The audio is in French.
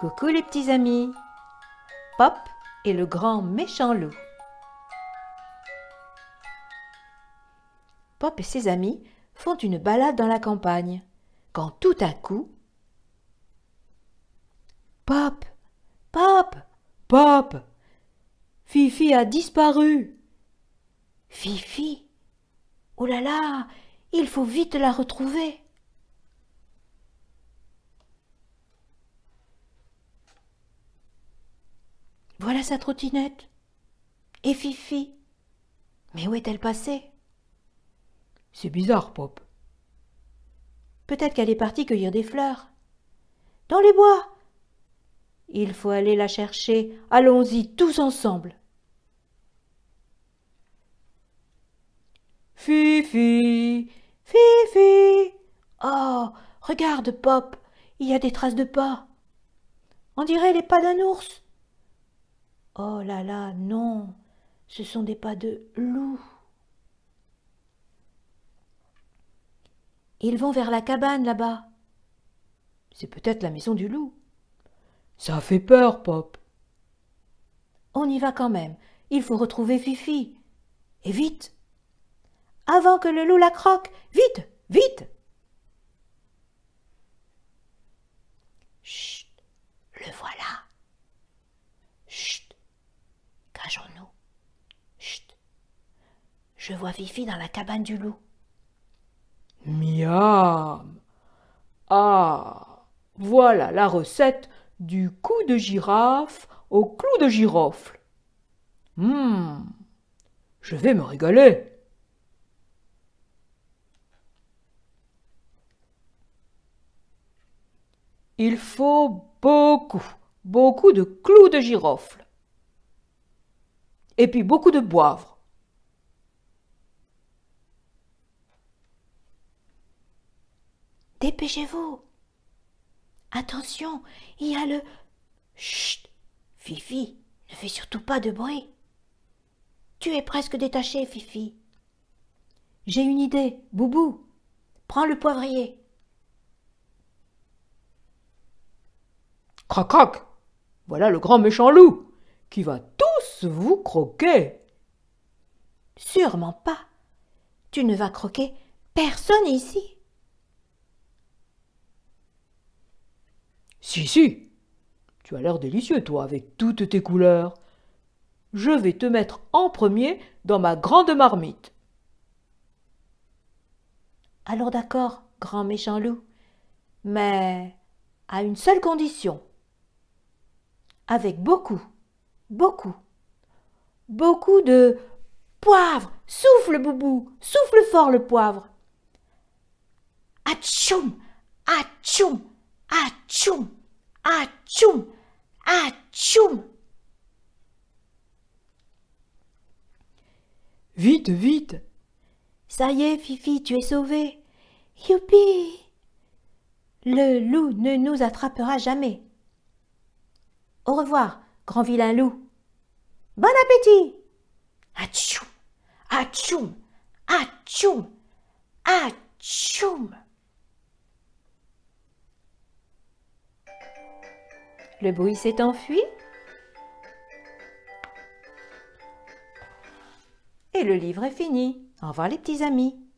Coucou les petits amis Pop et le grand méchant loup. Pop et ses amis font une balade dans la campagne, quand tout à coup... Pop Pop Pop Fifi a disparu Fifi Oh là là Il faut vite la retrouver sa trottinette. Et Fifi. Mais où est-elle passée C'est bizarre, Pop. Peut-être qu'elle est partie cueillir des fleurs. Dans les bois. Il faut aller la chercher. Allons-y tous ensemble. Fifi. Fifi. Oh. Regarde, Pop. Il y a des traces de pas. On dirait les pas d'un ours. Oh là là, non, ce sont des pas de loup. Ils vont vers la cabane là-bas. C'est peut-être la maison du loup. Ça fait peur, Pop. On y va quand même. Il faut retrouver Fifi. Et vite. Avant que le loup la croque. Vite, vite. Chut. Le voilà. Je vois Fifi dans la cabane du loup. Miam. Ah. Voilà la recette du coup de girafe au clou de girofle. Hum. Je vais me régaler. Il faut beaucoup, beaucoup de clous de girofle. Et puis beaucoup de boivre. Dépêchez-vous. Attention, il y a le. Chut Fifi, ne fais surtout pas de bruit. Tu es presque détaché, Fifi. J'ai une idée, Boubou. Prends le poivrier. Croc croc. Voilà le grand méchant loup qui va tous vous croquer. Sûrement pas. Tu ne vas croquer personne ici. Si, si. Tu as l'air délicieux, toi, avec toutes tes couleurs. Je vais te mettre en premier dans ma grande marmite. Alors d'accord, grand méchant loup, mais à une seule condition. Avec beaucoup, beaucoup, beaucoup de poivre. Souffle, Boubou, souffle fort le poivre. Atchoum, atchoum, tchoum a tchoum Vite, vite Ça y est, Fifi, tu es sauvée Youpi Le loup ne nous attrapera jamais. Au revoir, grand vilain loup. Bon appétit A tchoum Atchoum tchoum Le bruit s'est enfui et le livre est fini. Au revoir les petits amis.